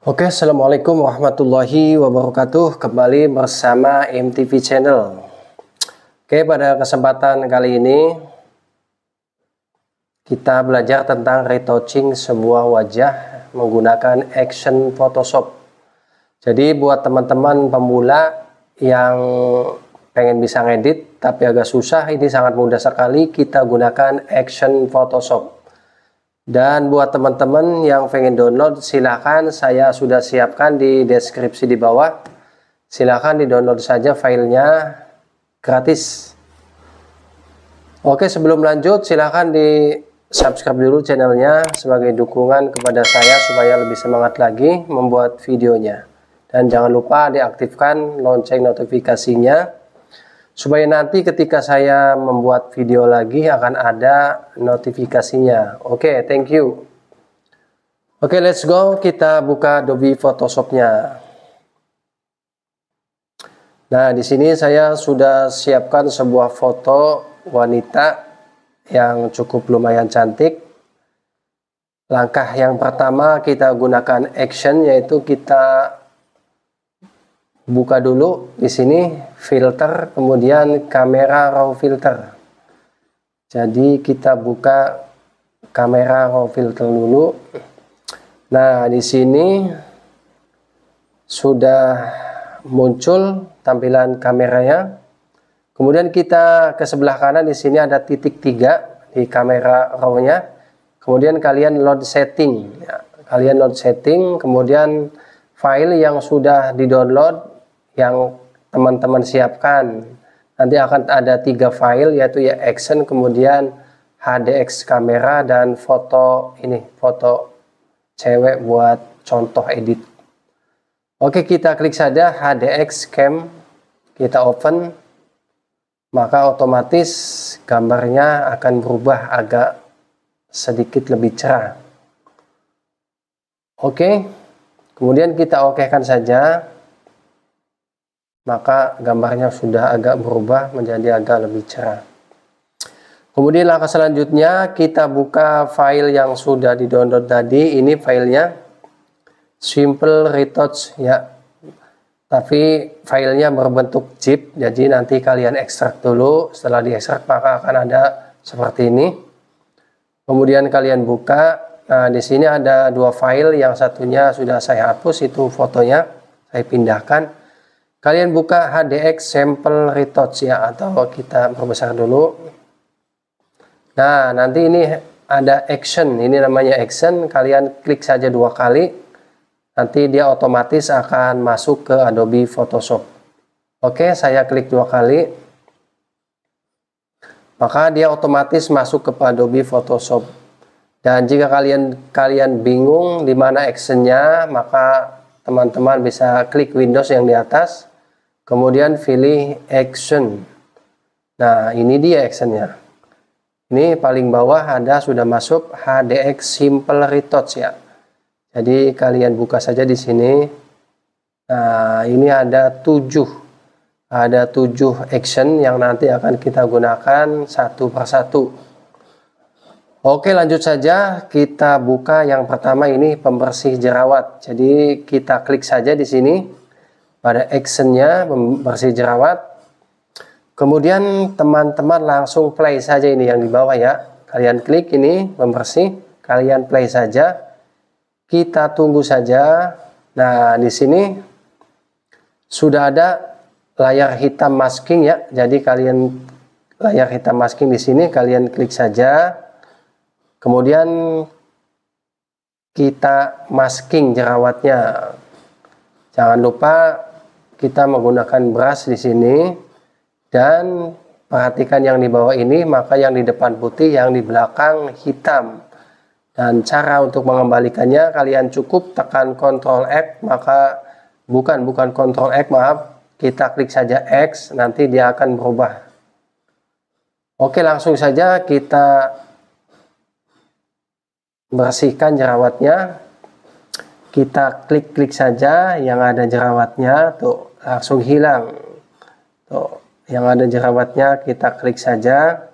Oke, Assalamualaikum warahmatullahi wabarakatuh. Kembali bersama MTV Channel. Oke, pada kesempatan kali ini kita belajar tentang retouching sebuah wajah menggunakan Action Photoshop. Jadi buat teman-teman pemula yang pengen bisa ngedit tapi agak susah, ini sangat mudah sekali kita gunakan Action Photoshop. Dan buat teman-teman yang pengen download, silahkan saya sudah siapkan di deskripsi di bawah. Silahkan di-download saja filenya gratis. Oke, sebelum lanjut, silahkan di subscribe dulu channelnya sebagai dukungan kepada saya supaya lebih semangat lagi membuat videonya. Dan jangan lupa diaktifkan lonceng notifikasinya supaya nanti ketika saya membuat video lagi akan ada notifikasinya. Oke, okay, thank you. Oke, okay, let's go. Kita buka Adobe Photoshop-nya. Nah, di sini saya sudah siapkan sebuah foto wanita yang cukup lumayan cantik. Langkah yang pertama kita gunakan action yaitu kita buka dulu di sini filter kemudian kamera raw filter jadi kita buka kamera raw filter dulu nah di sini sudah muncul tampilan kameranya kemudian kita ke sebelah kanan di sini ada titik tiga di kamera raw-nya kemudian kalian load setting ya, kalian load setting kemudian file yang sudah di download yang teman-teman siapkan. Nanti akan ada tiga file yaitu ya action kemudian HDX kamera dan foto ini foto cewek buat contoh edit. Oke kita klik saja HDX cam kita open maka otomatis gambarnya akan berubah agak sedikit lebih cerah. Oke kemudian kita okekan saja maka gambarnya sudah agak berubah menjadi agak lebih cerah. Kemudian langkah selanjutnya kita buka file yang sudah didownload tadi. Ini filenya simple retouch ya. Tapi filenya berbentuk zip, jadi nanti kalian ekstrak dulu. Setelah diekstrak maka akan ada seperti ini. Kemudian kalian buka. Nah, di sini ada dua file, yang satunya sudah saya hapus itu fotonya, saya pindahkan Kalian buka HDX sample retouch ya atau kita perbesar dulu. Nah, nanti ini ada action, ini namanya action. Kalian klik saja dua kali. Nanti dia otomatis akan masuk ke Adobe Photoshop. Oke, saya klik dua kali. Maka dia otomatis masuk ke Adobe Photoshop. Dan jika kalian kalian bingung di mana actionnya, maka teman-teman bisa klik Windows yang di atas Kemudian pilih action. Nah, ini dia actionnya. Ini paling bawah ada sudah masuk HDX Simple Retouch ya. Jadi kalian buka saja di sini. Nah, ini ada 7. Ada 7 action yang nanti akan kita gunakan satu persatu. Oke, lanjut saja kita buka yang pertama ini pembersih jerawat. Jadi kita klik saja di sini pada actionnya membersih jerawat kemudian teman-teman langsung play saja ini yang di bawah ya kalian klik ini membersih kalian play saja kita tunggu saja nah di sini sudah ada layar hitam masking ya jadi kalian layar hitam masking di sini kalian klik saja kemudian kita masking jerawatnya jangan lupa kita menggunakan beras di sini dan perhatikan yang di bawah ini maka yang di depan putih yang di belakang hitam dan cara untuk mengembalikannya kalian cukup tekan Ctrl X maka bukan bukan Ctrl X maaf kita klik saja X nanti dia akan berubah oke langsung saja kita bersihkan jerawatnya kita klik-klik saja yang ada jerawatnya tuh langsung hilang. Tuh, yang ada jerawatnya kita klik saja.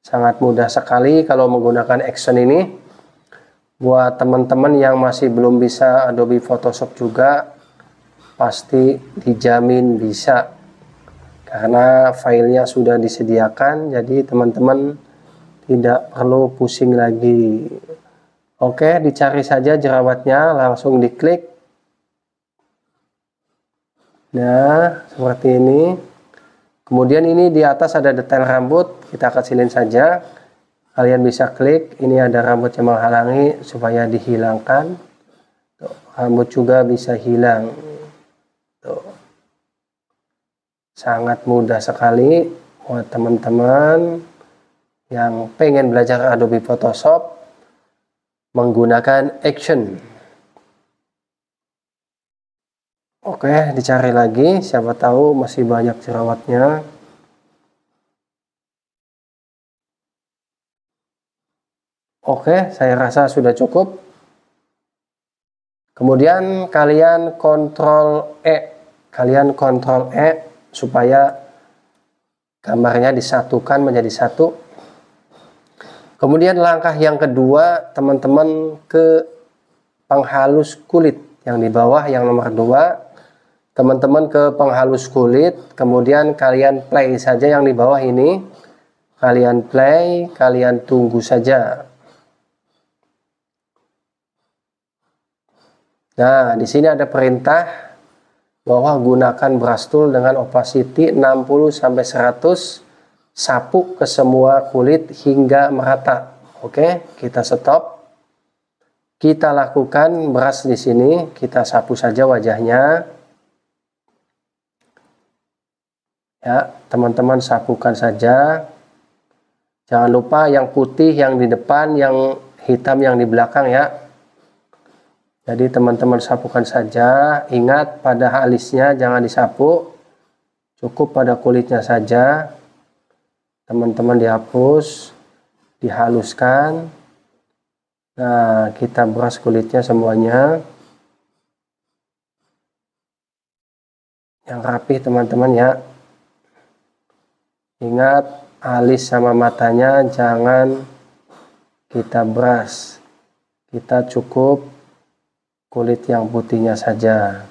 Sangat mudah sekali kalau menggunakan action ini. Buat teman-teman yang masih belum bisa Adobe Photoshop juga, pasti dijamin bisa. Karena filenya sudah disediakan, jadi teman-teman tidak perlu pusing lagi. Oke, dicari saja jerawatnya, langsung diklik Nah, seperti ini. Kemudian ini di atas ada detail rambut, kita kecilin saja. Kalian bisa klik, ini ada rambut yang menghalangi supaya dihilangkan. Tuh, rambut juga bisa hilang. Tuh. Sangat mudah sekali buat teman-teman yang pengen belajar Adobe Photoshop menggunakan action. Oke, dicari lagi. Siapa tahu masih banyak jerawatnya. Oke, saya rasa sudah cukup. Kemudian kalian kontrol E. Kalian kontrol E supaya gambarnya disatukan menjadi satu. Kemudian langkah yang kedua, teman-teman ke penghalus kulit yang di bawah yang nomor dua teman-teman ke penghalus kulit kemudian kalian play saja yang di bawah ini kalian play kalian tunggu saja nah di sini ada perintah bahwa gunakan brush tool dengan opacity 60 sampai 100 sapu ke semua kulit hingga merata oke kita stop kita lakukan beras di sini kita sapu saja wajahnya ya teman-teman sapukan saja jangan lupa yang putih yang di depan yang hitam yang di belakang ya jadi teman-teman sapukan saja ingat pada alisnya jangan disapu cukup pada kulitnya saja teman-teman dihapus dihaluskan nah kita beras kulitnya semuanya yang rapi teman-teman ya Ingat alis sama matanya jangan kita brush. Kita cukup kulit yang putihnya saja.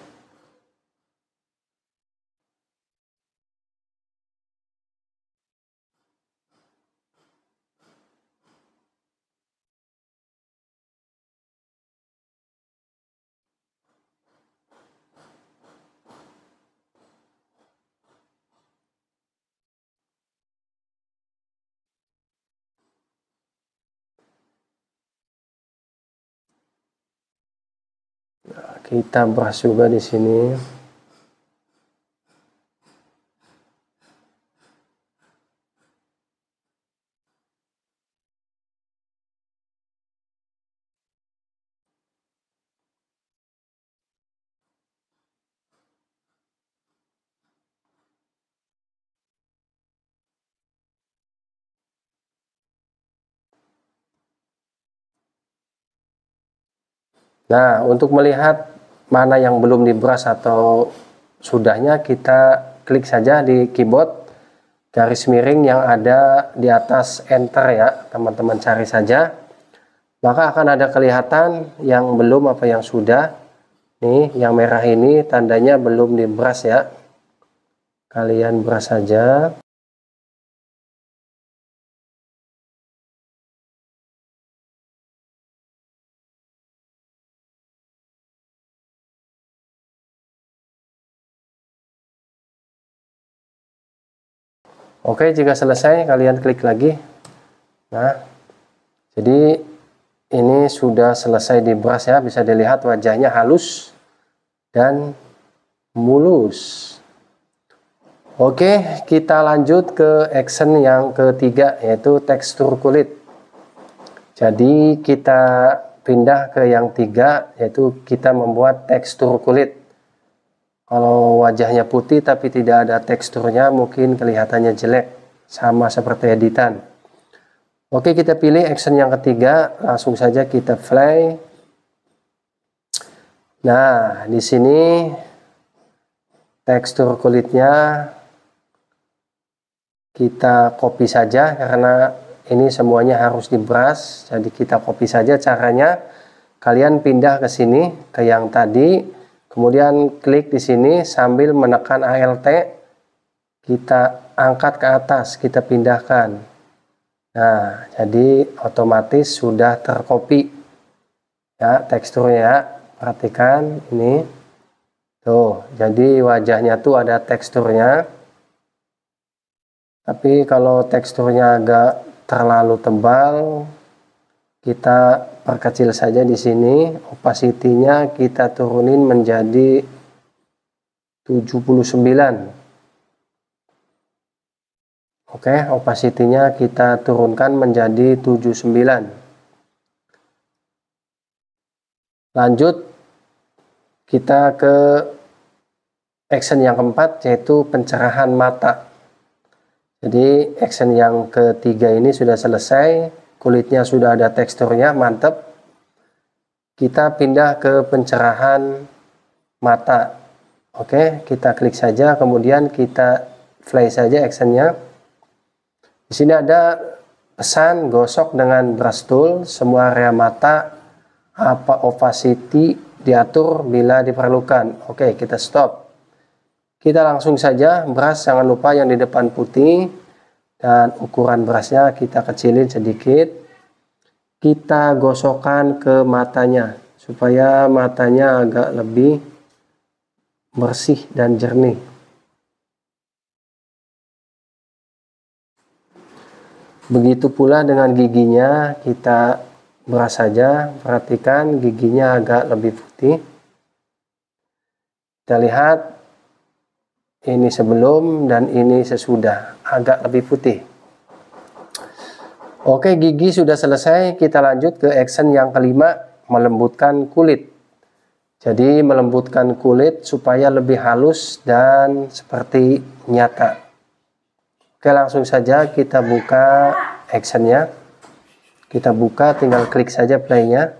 kita bahas juga di sini Nah, untuk melihat mana yang belum dibras atau sudahnya kita klik saja di keyboard garis miring yang ada di atas enter ya teman-teman cari saja maka akan ada kelihatan yang belum apa yang sudah nih yang merah ini tandanya belum dibras ya kalian beras saja Oke, jika selesai kalian klik lagi. Nah, jadi ini sudah selesai di brush ya, bisa dilihat wajahnya halus dan mulus. Oke, kita lanjut ke action yang ketiga yaitu tekstur kulit. Jadi kita pindah ke yang tiga yaitu kita membuat tekstur kulit. Kalau wajahnya putih tapi tidak ada teksturnya mungkin kelihatannya jelek. Sama seperti editan. Oke kita pilih action yang ketiga. Langsung saja kita fly. Nah di sini tekstur kulitnya kita copy saja karena ini semuanya harus di brush jadi kita copy saja caranya kalian pindah ke sini ke yang tadi Kemudian klik di sini sambil menekan ALT kita angkat ke atas, kita pindahkan. Nah, jadi otomatis sudah terkopi Ya, teksturnya Perhatikan ini. Tuh, jadi wajahnya tuh ada teksturnya. Tapi kalau teksturnya agak terlalu tebal, kita perkecil saja di sini opacity-nya kita turunin menjadi 79 oke opacity-nya kita turunkan menjadi 79 lanjut kita ke action yang keempat yaitu pencerahan mata jadi action yang ketiga ini sudah selesai kulitnya sudah ada teksturnya mantep kita pindah ke pencerahan mata oke kita klik saja kemudian kita fly saja actionnya di sini ada pesan gosok dengan brush tool semua area mata apa opacity diatur bila diperlukan oke kita stop kita langsung saja brush jangan lupa yang di depan putih dan ukuran berasnya kita kecilin sedikit kita gosokkan ke matanya supaya matanya agak lebih bersih dan jernih begitu pula dengan giginya kita beras saja perhatikan giginya agak lebih putih kita lihat ini sebelum dan ini sesudah agak lebih putih oke gigi sudah selesai kita lanjut ke action yang kelima melembutkan kulit jadi melembutkan kulit supaya lebih halus dan seperti nyata oke langsung saja kita buka actionnya kita buka tinggal klik saja playnya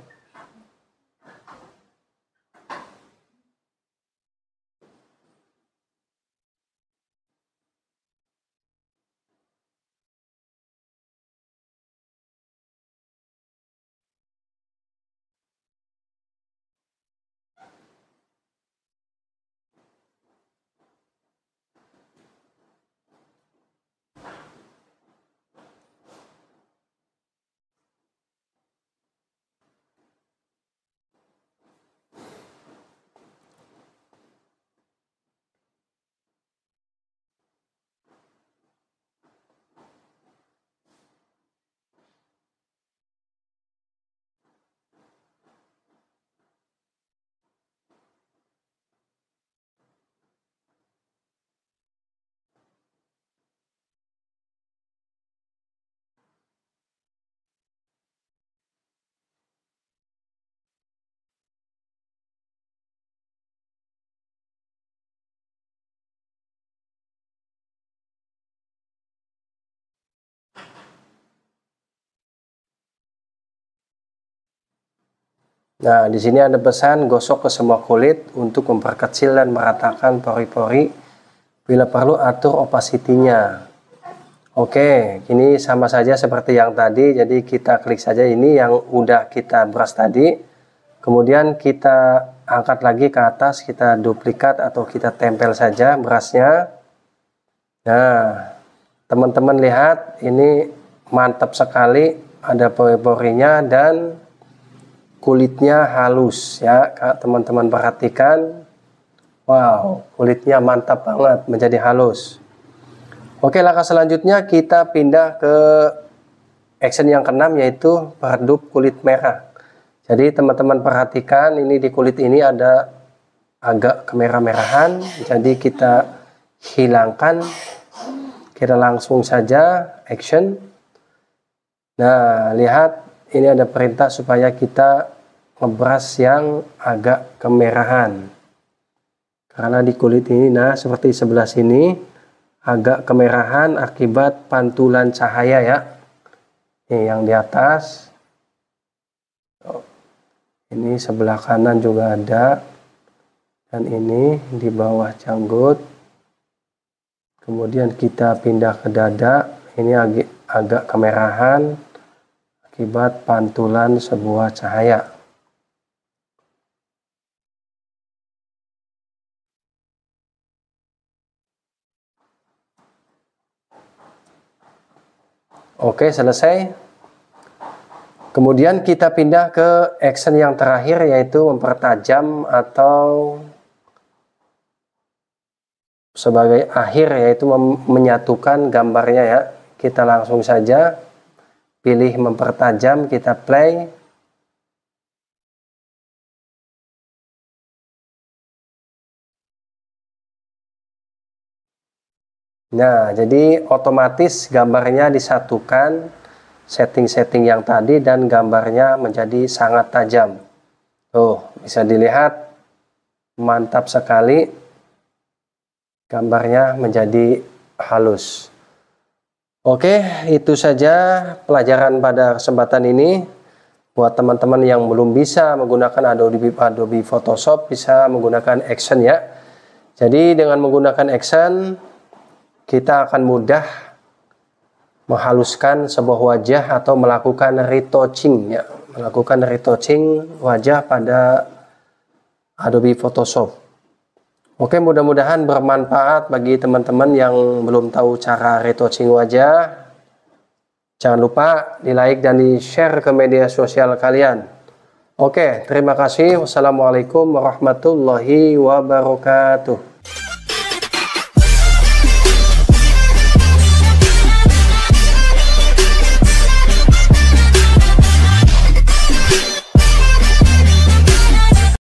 Nah, di sini ada pesan gosok ke semua kulit untuk memperkecil dan meratakan pori-pori. Bila perlu atur opacity-nya. Oke, ini sama saja seperti yang tadi. Jadi kita klik saja ini yang udah kita brush tadi. Kemudian kita angkat lagi ke atas, kita duplikat atau kita tempel saja brushnya. Nah, teman-teman lihat ini mantap sekali ada pori-porinya dan kulitnya halus ya kak teman-teman perhatikan wow kulitnya mantap banget menjadi halus oke langkah selanjutnya kita pindah ke action yang keenam yaitu peredup kulit merah jadi teman-teman perhatikan ini di kulit ini ada agak kemerah-merahan jadi kita hilangkan kita langsung saja action nah lihat ini ada perintah supaya kita ngebras yang agak kemerahan karena di kulit ini nah seperti sebelah sini agak kemerahan akibat pantulan cahaya ya ini yang di atas ini sebelah kanan juga ada dan ini di bawah janggut kemudian kita pindah ke dada ini agak, agak kemerahan akibat pantulan sebuah cahaya. Oke, selesai. Kemudian kita pindah ke action yang terakhir yaitu mempertajam atau sebagai akhir yaitu menyatukan gambarnya ya. Kita langsung saja pilih mempertajam kita play Nah, jadi otomatis gambarnya disatukan setting-setting yang tadi dan gambarnya menjadi sangat tajam. Tuh, bisa dilihat mantap sekali. Gambarnya menjadi halus. Oke, itu saja pelajaran pada kesempatan ini. Buat teman-teman yang belum bisa menggunakan Adobe, Adobe Photoshop, bisa menggunakan Action ya. Jadi dengan menggunakan Action, kita akan mudah menghaluskan sebuah wajah atau melakukan retouching ya. Melakukan retouching wajah pada Adobe Photoshop. Oke, mudah-mudahan bermanfaat bagi teman-teman yang belum tahu cara retouching wajah. Jangan lupa di like dan di share ke media sosial kalian. Oke, terima kasih. Wassalamualaikum warahmatullahi wabarakatuh.